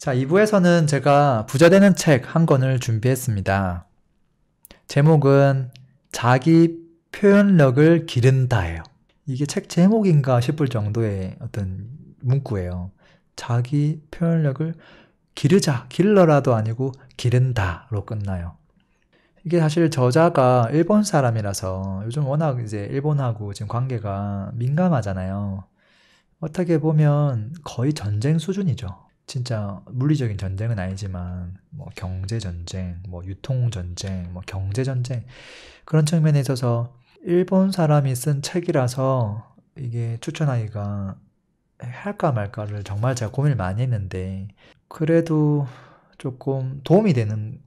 자, 2부에서는 제가 부자되는 책 한 권을 준비했습니다. 제목은 자기 표현력을 기른다예요. 이게 책 제목인가 싶을 정도의 어떤 문구예요. 자기 표현력을 기르자, 길러라도 아니고 기른다로 끝나요. 이게 사실 저자가 일본 사람이라서 요즘 워낙 이제 일본하고 지금 관계가 민감하잖아요. 어떻게 보면 거의 전쟁 수준이죠. 진짜 물리적인 전쟁은 아니지만 뭐 경제 전쟁, 뭐 유통 전쟁, 뭐 경제 전쟁 그런 측면에 있어서 일본 사람이 쓴 책이라서 이게 추천하기가 할까 말까를 정말 제가 고민을 많이 했는데 그래도 조금 도움이 되는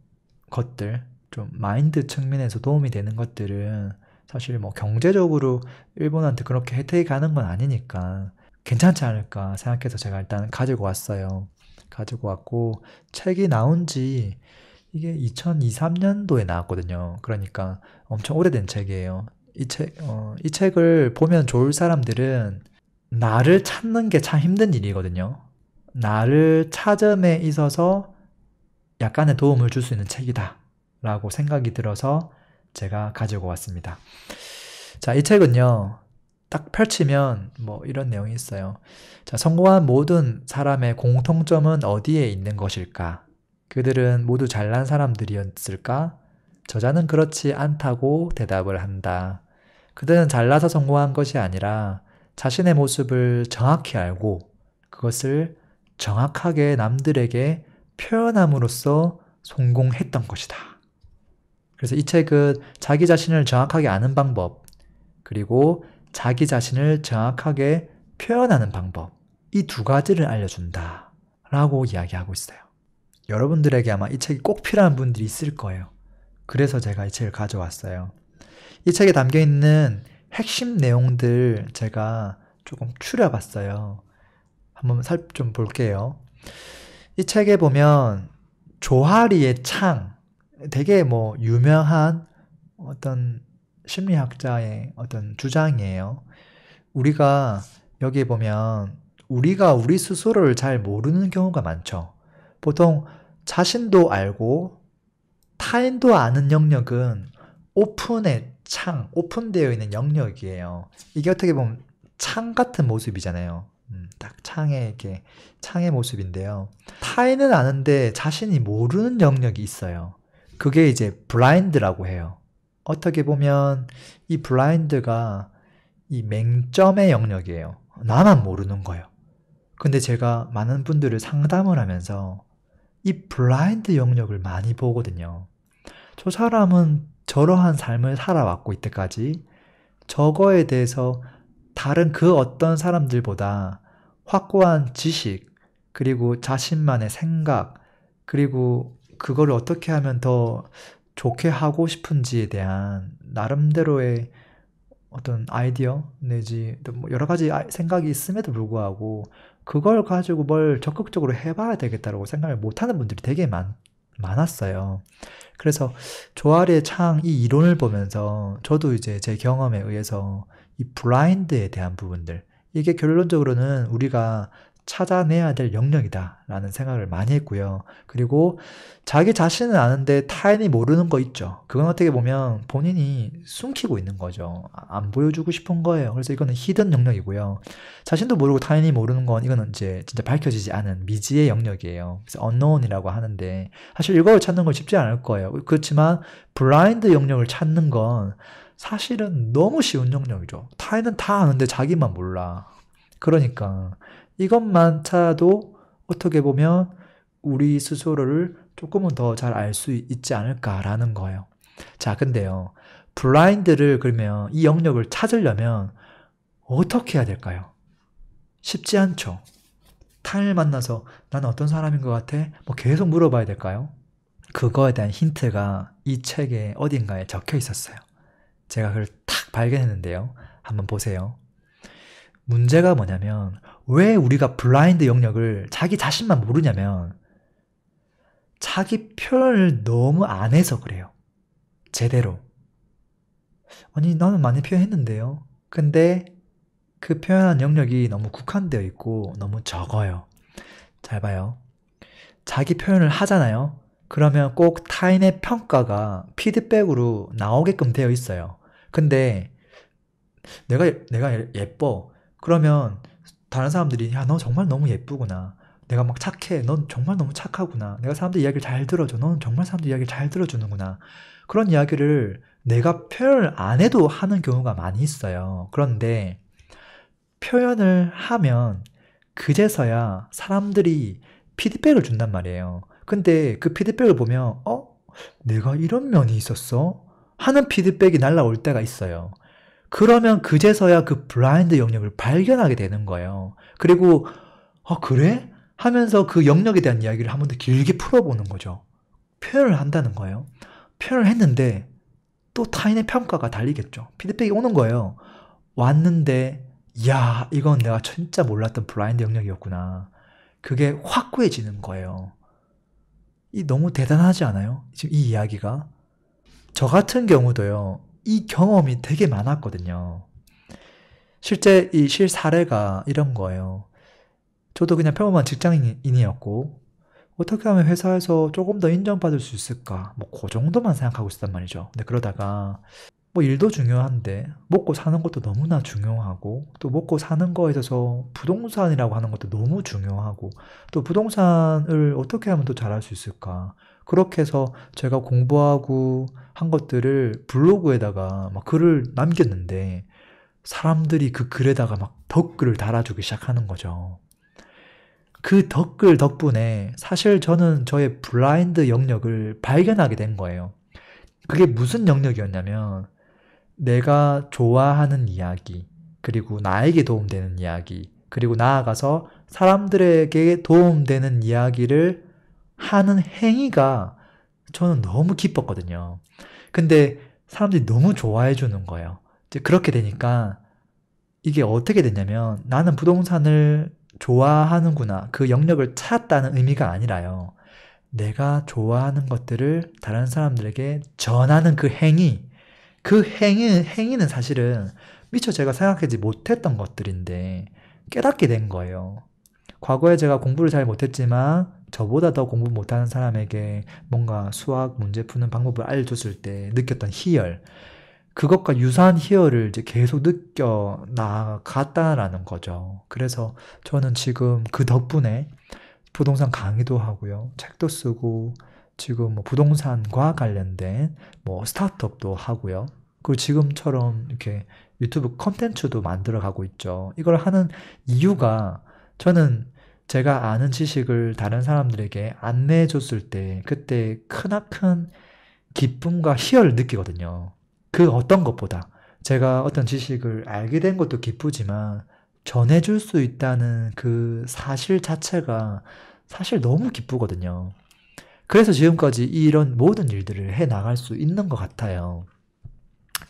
것들 좀 마인드 측면에서 도움이 되는 것들은 사실 뭐 경제적으로 일본한테 그렇게 혜택이 가는 건 아니니까 괜찮지 않을까 생각해서 제가 일단 가지고 왔어요. 가지고 왔고 책이 나온 지 이게 2023년도에 나왔거든요. 그러니까 엄청 오래된 책이에요. 이 책, 어, 이 책을 보면 좋을 사람들은 나를 찾는 게 참 힘든 일이거든요. 나를 찾음에 있어서 약간의 도움을 줄 수 있는 책이다. 라고 생각이 들어서 제가 가지고 왔습니다. 자, 이 책은요, 딱 펼치면 뭐 이런 내용이 있어요. 자, 성공한 모든 사람의 공통점은 어디에 있는 것일까? 그들은 모두 잘난 사람들이었을까? 저자는 그렇지 않다고 대답을 한다. 그들은 잘나서 성공한 것이 아니라 자신의 모습을 정확히 알고 그것을 정확하게 남들에게 표현함으로써 성공했던 것이다. 그래서 이 책은 자기 자신을 정확하게 아는 방법, 그리고 자기 자신을 정확하게 표현하는 방법, 이 두 가지를 알려준다. 라고 이야기하고 있어요. 여러분들에게 아마 이 책이 꼭 필요한 분들이 있을 거예요. 그래서 제가 이 책을 가져왔어요. 이 책에 담겨 있는 핵심 내용들 제가 조금 추려봤어요. 한번 살 좀 볼게요. 이 책에 보면 조하리의 창, 되게 뭐 유명한 어떤 심리학자의 어떤 주장이에요. 우리가 여기에 보면 우리가 우리 스스로를 잘 모르는 경우가 많죠. 보통 자신도 알고 타인도 아는 영역은 오픈의 창, 오픈되어 있는 영역이에요. 이게 어떻게 보면 창 같은 모습이잖아요. 음, 딱창에 이렇게 창의 모습인데요. 타인은 아는데 자신이 모르는 영역이 있어요. 그게 이제 블라인드라고 해요. 어떻게 보면 이 블라인드가 이 맹점의 영역이에요. 나만 모르는 거예요. 근데 제가 많은 분들을 상담을 하면서 이 블라인드 영역을 많이 보거든요. 저 사람은 저러한 삶을 살아왔고 이때까지 저거에 대해서 다른 그 어떤 사람들보다 확고한 지식, 그리고 자신만의 생각, 그리고 그걸 어떻게 하면 더 좋게 하고 싶은지에 대한 나름대로의 어떤 아이디어 내지 뭐 여러 가지 아, 생각이 있음에도 불구하고 그걸 가지고 뭘 적극적으로 해봐야 되겠다라고 생각을 못하는 분들이 되게 많, 많았어요. 그래서 조아리의 창 이 이론을 보면서 저도 이제 제 경험에 의해서 이 블라인드에 대한 부분들 이게 결론적으로는 우리가 찾아내야 될 영역이다라는 생각을 많이 했고요. 그리고 자기 자신은 아는데 타인이 모르는 거 있죠. 그건 어떻게 보면 본인이 숨기고 있는 거죠. 아, 안 보여주고 싶은 거예요. 그래서 이거는 히든 영역이고요. 자신도 모르고 타인이 모르는 건 이거는 이제 진짜 밝혀지지 않은 미지의 영역이에요. 그래서 unknown이라고 하는데 사실 이걸 찾는 건 쉽지 않을 거예요. 그렇지만 블라인드 영역을 찾는 건 사실은 너무 쉬운 영역이죠. 타인은 다 아는데 자기만 몰라. 그러니까 이것만찾아도 어떻게 보면 우리 스스로를 조금은 더 잘 알 수 있지 않을까라는 거예요. 자, 근데요. 블라인드를 그러면 이 영역을 찾으려면 어떻게 해야 될까요? 쉽지 않죠. 타인을 만나서 나는 어떤 사람인 것 같아? 뭐 계속 물어봐야 될까요? 그거에 대한 힌트가 이 책에 어딘가에 적혀 있었어요. 제가 그걸 탁 발견했는데요. 한번 보세요. 문제가 뭐냐면 왜 우리가 블라인드 영역을 자기 자신만 모르냐면 자기 표현을 너무 안 해서 그래요. 제대로. 아니 나는 많이 표현했는데요. 근데 그 표현한 영역이 너무 국한되어 있고 너무 적어요. 잘 봐요. 자기 표현을 하잖아요. 그러면 꼭 타인의 평가가 피드백으로 나오게끔 되어 있어요. 근데 내가 내가 예뻐 그러면 다른 사람들이 야 너 정말 너무 예쁘구나 내가 막 착해 넌 정말 너무 착하구나 내가 사람들 이야기를 잘 들어줘 넌 정말 사람들 이야기를 잘 들어주는구나 그런 이야기를 내가 표현을 안 해도 하는 경우가 많이 있어요 그런데 표현을 하면 그제서야 사람들이 피드백을 준단 말이에요 근데 그 피드백을 보면 어? 내가 이런 면이 있었어? 하는 피드백이 날라올 때가 있어요 그러면 그제서야 그 블라인드 영역을 발견하게 되는 거예요. 그리고 아 그래? 하면서 그 영역에 대한 이야기를 한 번 더 길게 풀어보는 거죠. 표현을 한다는 거예요. 표현을 했는데 또 타인의 평가가 달리겠죠. 피드백이 오는 거예요. 왔는데 야 이건 내가 진짜 몰랐던 블라인드 영역이었구나. 그게 확고해지는 거예요. 이 너무 대단하지 않아요? 지금 이 이야기가 저 같은 경우도요. 이 경험이 되게 많았거든요. 실제 이 실사례가 이런 거예요. 저도 그냥 평범한 직장인이었고, 어떻게 하면 회사에서 조금 더 인정받을 수 있을까? 뭐, 그 정도만 생각하고 있었단 말이죠. 근데 그러다가, 뭐, 일도 중요한데, 먹고 사는 것도 너무나 중요하고, 또 먹고 사는 거에 있어서 부동산이라고 하는 것도 너무 중요하고, 또 부동산을 어떻게 하면 더 잘할 수 있을까? 그렇게 해서 제가 공부하고 한 것들을 블로그에다가 막 글을 남겼는데 사람들이 그 글에다가 막 덧글을 달아주기 시작하는 거죠. 그 덧글 덕분에 사실 저는 저의 블라인드 영역을 발견하게 된 거예요. 그게 무슨 영역이었냐면 내가 좋아하는 이야기, 그리고 나에게 도움되는 이야기, 그리고 나아가서 사람들에게 도움되는 이야기를 하는 행위가 저는 너무 기뻤거든요. 근데 사람들이 너무 좋아해 주는 거예요. 이제 그렇게 되니까 이게 어떻게 됐냐면 나는 부동산을 좋아하는구나. 그 영역을 찾았다는 의미가 아니라요. 내가 좋아하는 것들을 다른 사람들에게 전하는 그 행위, 그 행위, 행위는 사실은 미처 제가 생각하지 못했던 것들인데 깨닫게 된 거예요. 과거에 제가 공부를 잘 못했지만 저보다 더 공부 못하는 사람에게 뭔가 수학 문제 푸는 방법을 알려줬을 때 느꼈던 희열, 그것과 유사한 희열을 이제 계속 느껴 나갔다라는 거죠. 그래서 저는 지금 그 덕분에 부동산 강의도 하고요, 책도 쓰고, 지금 뭐 부동산과 관련된 뭐 스타트업도 하고요. 그리고 지금처럼 이렇게 유튜브 컨텐츠도 만들어 가고 있죠. 이걸 하는 이유가 저는 제가 아는 지식을 다른 사람들에게 안내해 줬을 때 그때 크나큰 기쁨과 희열을 느끼거든요. 그 어떤 것보다 제가 어떤 지식을 알게 된 것도 기쁘지만 전해줄 수 있다는 그 사실 자체가 사실 너무 기쁘거든요. 그래서 지금까지 이런 모든 일들을 해 나갈 수 있는 것 같아요.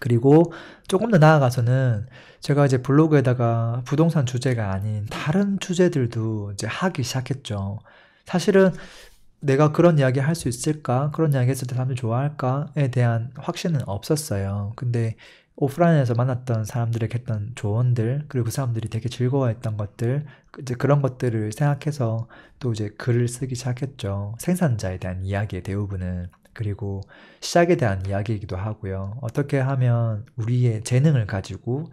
그리고 조금 더 나아가서는 제가 이제 블로그에다가 부동산 주제가 아닌 다른 주제들도 이제 하기 시작했죠. 사실은 내가 그런 이야기 할 수 있을까? 그런 이야기 했을 때 사람들이 좋아할까?에 대한 확신은 없었어요. 근데 오프라인에서 만났던 사람들에게 했던 조언들, 그리고 그 사람들이 되게 즐거워했던 것들, 이제 그런 것들을 생각해서 또 이제 글을 쓰기 시작했죠. 생산자에 대한 이야기의 대부분은. 그리고 시작에 대한 이야기이기도 하고요. 어떻게 하면 우리의 재능을 가지고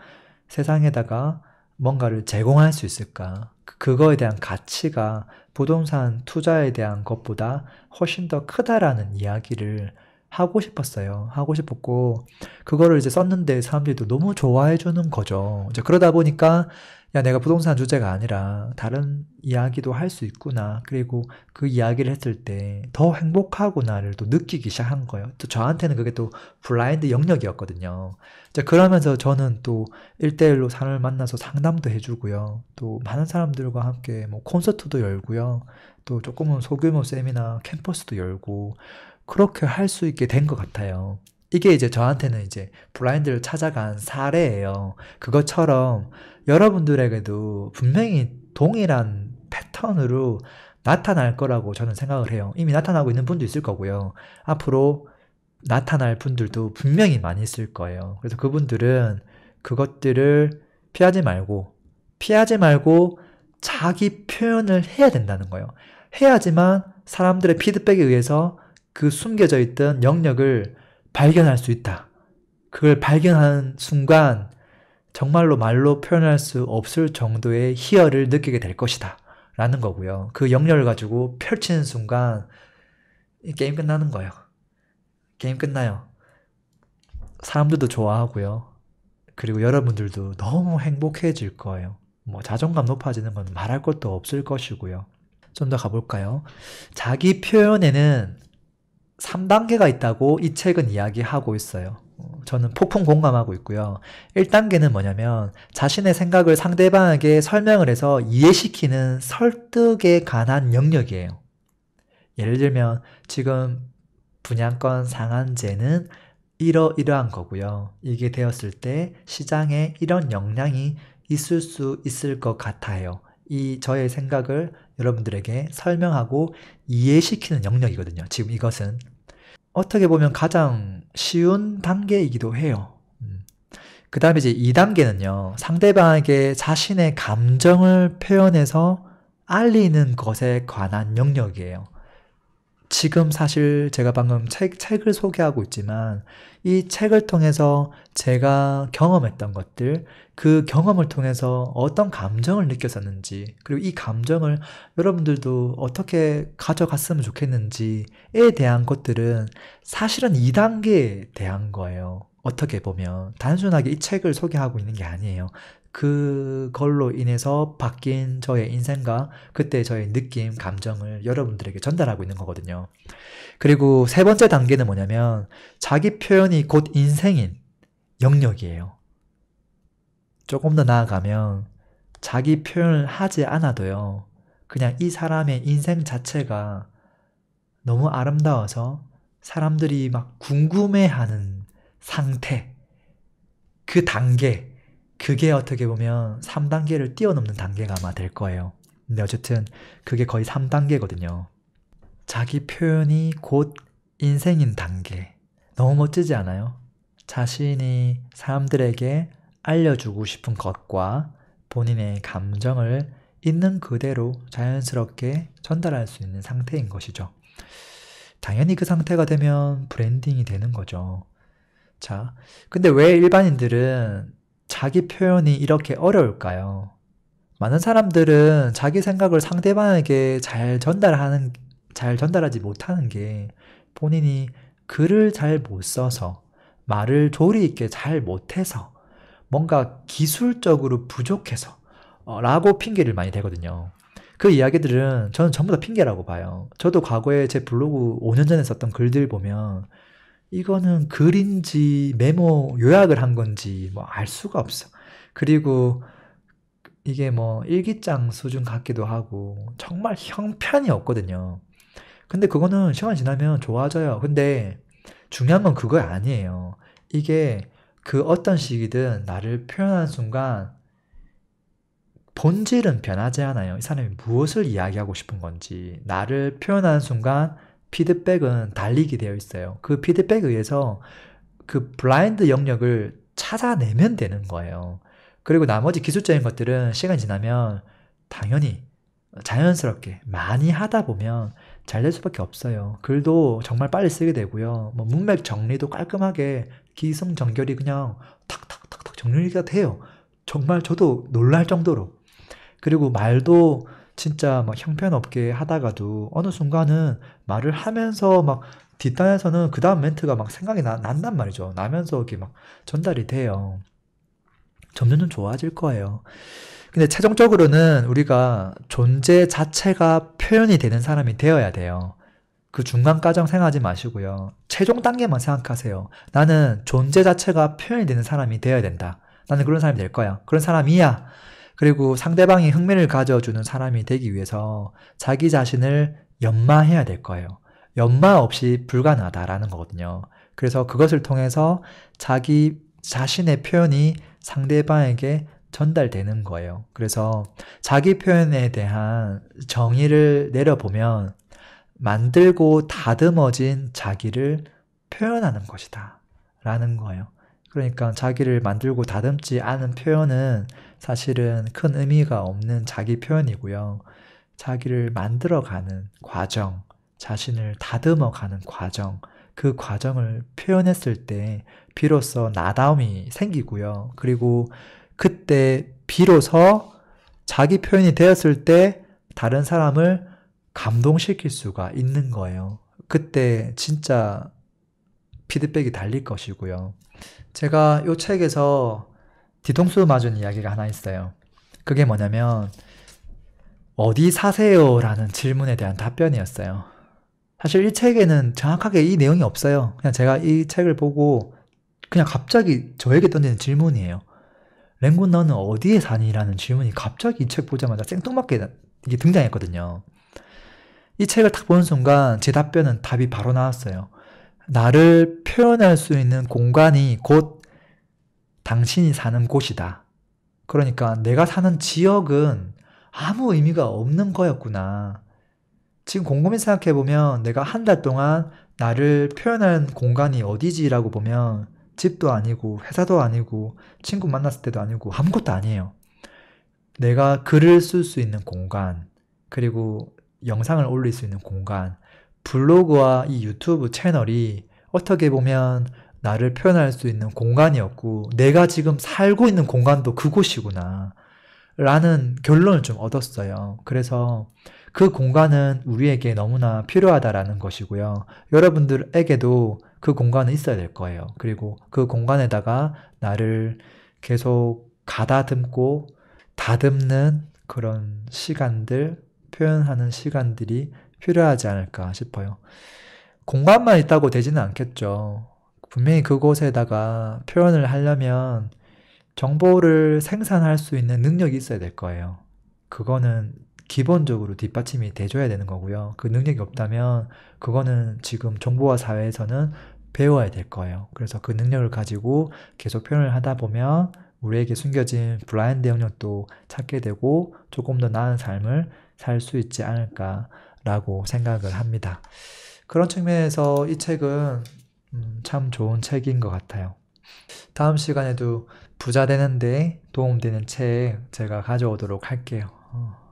세상에다가 뭔가를 제공할 수 있을까? 그, 그거에 대한 가치가 부동산 투자에 대한 것보다 훨씬 더 크다라는 이야기를 하고 싶었어요. 하고 싶었고 그거를 이제 썼는데 사람들도 너무 좋아해 주는 거죠. 이제 그러다 보니까 야 내가 부동산 주제가 아니라 다른 이야기도 할 수 있구나. 그리고 그 이야기를 했을 때 더 행복하구나를 또 느끼기 시작한 거예요. 또 저한테는 그게 또 블라인드 영역이었거든요. 이제 그러면서 저는 또 1대1로 사람을 만나서 상담도 해주고요. 또 많은 사람들과 함께 뭐 콘서트도 열고요. 또 조금은 소규모 세미나 캠퍼스도 열고 그렇게 할 수 있게 된 것 같아요. 이게 이제 저한테는 이제 블라인드를 찾아간 사례예요. 그것처럼 여러분들에게도 분명히 동일한 패턴으로 나타날 거라고 저는 생각을 해요. 이미 나타나고 있는 분도 있을 거고요. 앞으로 나타날 분들도 분명히 많이 있을 거예요. 그래서 그분들은 그것들을 피하지 말고, 피하지 말고 자기 표현을 해야 된다는 거예요. 해야지만 사람들의 피드백에 의해서 그 숨겨져 있던 영역을 발견할 수 있다. 그걸 발견하는 순간 정말로 말로 표현할 수 없을 정도의 희열을 느끼게 될 것이다. 라는 거고요. 그 영역을 가지고 펼치는 순간 게임 끝나는 거예요. 게임 끝나요. 사람들도 좋아하고요. 그리고 여러분들도 너무 행복해질 거예요. 뭐 자존감 높아지는 건 말할 것도 없을 것이고요. 좀 더 가볼까요? 자기 표현에는 3단계가 있다고 이 책은 이야기하고 있어요. 저는 폭풍 공감하고 있고요. 1단계는 뭐냐면 자신의 생각을 상대방에게 설명을 해서 이해시키는 설득에 관한 영역이에요. 예를 들면 지금 분양권 상한제는 이러이러한 거고요. 이게 되었을 때 시장에 이런 역량이 있을 수 있을 것 같아요. 이 저의 생각을 여러분들에게 설명하고 이해시키는 영역이거든요. 지금 이것은 어떻게 보면 가장 쉬운 단계이기도 해요. 음. 그 다음에 이제 2단계는요, 상대방에게 자신의 감정을 표현해서 알리는 것에 관한 영역이에요. 지금 사실 제가 방금 책, 책을 소개하고 있지만 이 책을 통해서 제가 경험했던 것들, 그 경험을 통해서 어떤 감정을 느꼈었는지, 그리고 이 감정을 여러분들도 어떻게 가져갔으면 좋겠는지에 대한 것들은 사실은 2단계에 대한 거예요. 어떻게 보면 단순하게 이 책을 소개하고 있는 게 아니에요. 그걸로 인해서 바뀐 저의 인생과 그때 저의 느낌, 감정을 여러분들에게 전달하고 있는 거거든요. 그리고 세 번째 단계는 뭐냐면 자기 표현이 곧 인생인 영역이에요. 조금 더 나아가면 자기 표현을 하지 않아도요. 그냥 이 사람의 인생 자체가 너무 아름다워서 사람들이 막 궁금해하는 상태, 그 단계, 그게 어떻게 보면 3단계를 뛰어넘는 단계가 아마 될 거예요. 근데 어쨌든 그게 거의 3단계거든요. 자기 표현이 곧 인생인 단계. 너무 멋지지 않아요? 자신이 사람들에게 알려주고 싶은 것과 본인의 감정을 있는 그대로 자연스럽게 전달할 수 있는 상태인 것이죠. 당연히 그 상태가 되면 브랜딩이 되는 거죠. 자, 근데 왜 일반인들은 자기 표현이 이렇게 어려울까요? 많은 사람들은 자기 생각을 상대방에게 잘 전달하는, 잘 전달하지 못하는 게 본인이 글을 잘 못 써서 말을 조리 있게 잘 못해서 뭔가 기술적으로 부족해서 어, 라고 핑계를 많이 대거든요. 그 이야기들은 저는 전부 다 핑계라고 봐요. 저도 과거에 제 블로그 5년 전에 썼던 글들 보면 이거는 글인지 메모 요약을 한 건지 뭐 알 수가 없어. 그리고 이게 뭐 일기장 수준 같기도 하고 정말 형편이 없거든요. 근데 그거는 시간 지나면 좋아져요. 근데 중요한 건 그거 아니에요. 이게 그 어떤 시기든 나를 표현한 순간 본질은 변하지 않아요. 이 사람이 무엇을 이야기하고 싶은 건지, 나를 표현하는 순간 피드백은 달리기 되어 있어요. 그 피드백에 의해서 그 블라인드 영역을 찾아내면 되는 거예요. 그리고 나머지 기술적인 것들은 시간이 지나면 당연히 자연스럽게 많이 하다 보면 잘 될 수밖에 없어요. 글도 정말 빨리 쓰게 되고요. 뭐 문맥 정리도 깔끔하게 기승전결이 그냥 탁탁탁탁 정리가 돼요. 정말 저도 놀랄 정도로. 그리고 말도 진짜 막 형편없게 하다가도 어느 순간은 말을 하면서 막 뒷단에서는 그 다음 멘트가 막 생각이 나, 난단 말이죠. 나면서 이렇게 막 전달이 돼요. 점점 좀 좋아질 거예요. 근데 최종적으로는 우리가 존재 자체가 표현이 되는 사람이 되어야 돼요. 그 중간과정 생각하지 마시고요. 최종 단계만 생각하세요. 나는 존재 자체가 표현이 되는 사람이 되어야 된다. 나는 그런 사람이 될 거야. 그런 사람이야. 그리고 상대방이 흥미를 가져주는 사람이 되기 위해서 자기 자신을 연마해야 될 거예요. 연마 없이 불가능하다라는 거거든요. 그래서 그것을 통해서 자기 자신의 표현이 상대방에게 전달되는 거예요. 그래서 자기 표현에 대한 정의를 내려보면 만들고 다듬어진 자기를 표현하는 것이다. 라는 거예요. 그러니까 자기를 만들고 다듬지 않은 표현은 사실은 큰 의미가 없는 자기 표현이고요. 자기를 만들어가는 과정, 자신을 다듬어가는 과정, 그 과정을 표현했을 때 비로소 나다움이 생기고요. 그리고 그때 비로소 자기 표현이 되었을 때 다른 사람을 감동시킬 수가 있는 거예요. 그때 진짜 피드백이 달릴 것이고요. 제가 이 책에서 뒤통수 맞은 이야기가 하나 있어요. 그게 뭐냐면 어디 사세요? 라는 질문에 대한 답변이었어요. 사실 이 책에는 정확하게 이 내용이 없어요. 그냥 제가 이 책을 보고 그냥 갑자기 저에게 던지는 질문이에요. 랭군 너는 어디에 사니? 라는 질문이 갑자기 이 책 보자마자 생뚱맞게 이게 등장했거든요. 이 책을 딱 보는 순간 제 답변은 답이 바로 나왔어요. 나를 표현할 수 있는 공간이 곧 당신이 사는 곳이다. 그러니까 내가 사는 지역은 아무 의미가 없는 거였구나. 지금 곰곰이 생각해보면 내가 한 달 동안 나를 표현한 공간이 어디지라고 보면 집도 아니고 회사도 아니고 친구 만났을 때도 아니고 아무것도 아니에요. 내가 글을 쓸 수 있는 공간, 그리고 영상을 올릴 수 있는 공간, 블로그와 이 유튜브 채널이 어떻게 보면 나를 표현할 수 있는 공간이었고, 내가 지금 살고 있는 공간도 그곳이구나. 라는 결론을 좀 얻었어요. 그래서 그 공간은 우리에게 너무나 필요하다라는 것이고요. 여러분들에게도 그 공간은 있어야 될 거예요. 그리고 그 공간에다가 나를 계속 가다듬고 다듬는 그런 시간들, 표현하는 시간들이 필요하지 않을까 싶어요. 공간만 있다고 되지는 않겠죠. 분명히 그곳에다가 표현을 하려면 정보를 생산할 수 있는 능력이 있어야 될 거예요. 그거는 기본적으로 뒷받침이 돼줘야 되는 거고요. 그 능력이 없다면 그거는 지금 정보화 사회에서는 배워야 될 거예요. 그래서 그 능력을 가지고 계속 표현을 하다 보면 우리에게 숨겨진 블라인드 영역도 찾게 되고 조금 더 나은 삶을 살 수 있지 않을까 라고 생각을 합니다. 그런 측면에서 이 책은 음, 참 좋은 책인 것 같아요. 다음 시간에도 부자 되는데 도움되는 책 제가 가져오도록 할게요. 어.